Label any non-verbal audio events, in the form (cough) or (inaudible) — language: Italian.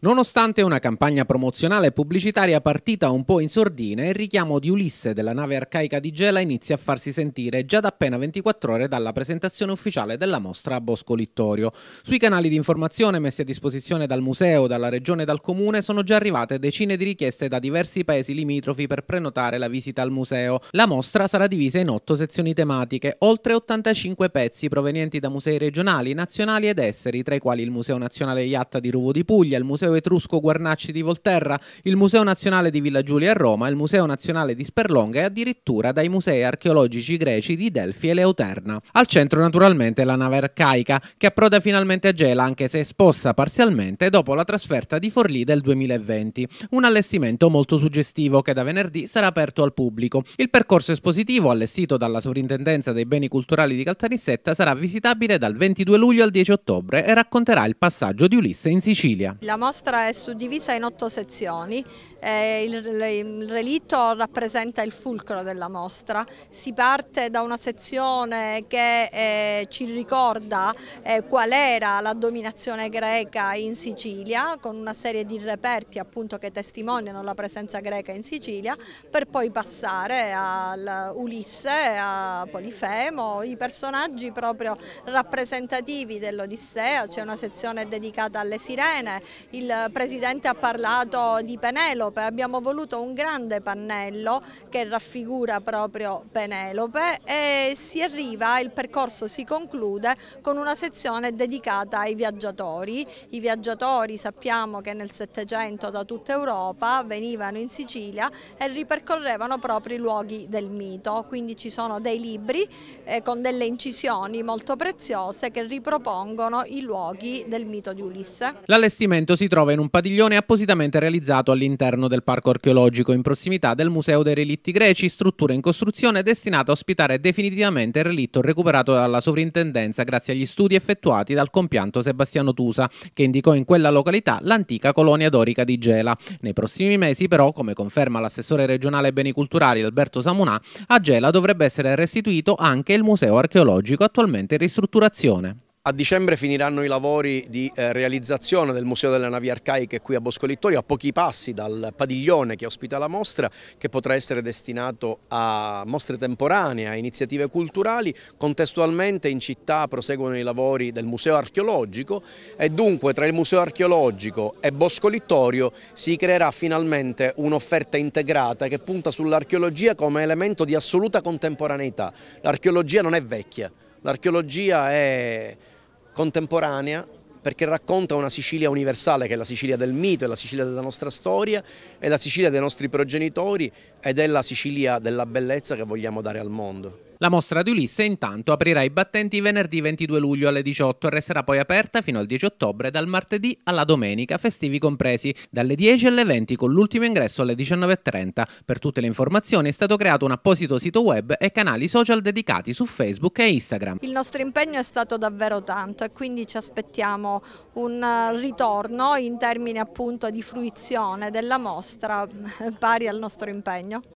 Nonostante una campagna promozionale e pubblicitaria partita un po' in sordina, il richiamo di Ulisse della nave arcaica di Gela inizia a farsi sentire già da appena 24 ore dalla presentazione ufficiale della mostra a Bosco Littorio. Sui canali di informazione messi a disposizione dal museo, dalla regione e dal comune sono già arrivate decine di richieste da diversi paesi limitrofi per prenotare la visita al museo. La mostra sarà divisa in otto sezioni tematiche, oltre 85 pezzi provenienti da musei regionali, nazionali ed esseri, tra i quali il Museo Nazionale Iatta di Ruvo di Puglia, il Museo Museo Etrusco Guarnacci di Volterra, il Museo Nazionale di Villa Giulia a Roma, il Museo Nazionale di Sperlonga e addirittura dai musei archeologici greci di Delfi e Leoterna. Al centro naturalmente la nave arcaica, che approda finalmente a Gela anche se esposta parzialmente dopo la trasferta di Forlì del 2020. Un allestimento molto suggestivo che da venerdì sarà aperto al pubblico. Il percorso espositivo, allestito dalla Sovrintendenza dei Beni Culturali di Caltanissetta, sarà visitabile dal 22 luglio al 10 ottobre e racconterà il passaggio di Ulisse in Sicilia. La mostra mostra è suddivisa in otto sezioni, eh, il, il, relitto rappresenta il fulcro della mostra, si parte da una sezione che eh, ci ricorda eh, qual era la dominazione greca in Sicilia con una serie di reperti appunto che testimoniano la presenza greca in Sicilia per poi passare all'Ulisse, a Polifemo, i personaggi proprio rappresentativi dell'Odissea, c'è una sezione dedicata alle sirene, il il Presidente ha parlato di Penelope, abbiamo voluto un grande pannello che raffigura proprio Penelope e si arriva, il percorso si conclude con una sezione dedicata ai viaggiatori. I viaggiatori sappiamo che nel Settecento da tutta Europa venivano in Sicilia e ripercorrevano proprio i luoghi del mito, quindi ci sono dei libri eh, con delle incisioni molto preziose che ripropongono i luoghi del mito di Ulisse. L'allestimento si trova trova in un padiglione appositamente realizzato all'interno del parco archeologico in prossimità del Museo dei Relitti Greci, struttura in costruzione destinata a ospitare definitivamente il relitto recuperato dalla sovrintendenza grazie agli studi effettuati dal compianto Sebastiano Tusa, che indicò in quella località l'antica colonia dorica di Gela. Nei prossimi mesi però, come conferma l'assessore regionale beni culturali Alberto Samunà, a Gela dovrebbe essere restituito anche il museo archeologico attualmente in ristrutturazione. A dicembre finiranno i lavori di eh, realizzazione del Museo delle Navi Arcaiche qui a Bosco Littorio, a pochi passi dal padiglione che ospita la mostra, che potrà essere destinato a mostre temporanee, a iniziative culturali. Contestualmente in città proseguono i lavori del Museo Archeologico e dunque tra il Museo Archeologico e Bosco Littorio si creerà finalmente un'offerta integrata che punta sull'archeologia come elemento di assoluta contemporaneità. L'archeologia non è vecchia, l'archeologia è contemporanea perché racconta una Sicilia universale che è la Sicilia del mito, è la Sicilia della nostra storia, è la Sicilia dei nostri progenitori ed è la Sicilia della bellezza che vogliamo dare al mondo. La mostra di Ulisse intanto aprirà i battenti venerdì 22 luglio alle 18 e resterà poi aperta fino al 10 ottobre dal martedì alla domenica, festivi compresi, dalle 10 alle 20 con l'ultimo ingresso alle 19.30. Per tutte le informazioni è stato creato un apposito sito web e canali social dedicati su Facebook e Instagram. Il nostro impegno è stato davvero tanto e quindi ci aspettiamo un eh, ritorno in termini appunto di fruizione della mostra (laughs) pari al nostro impegno.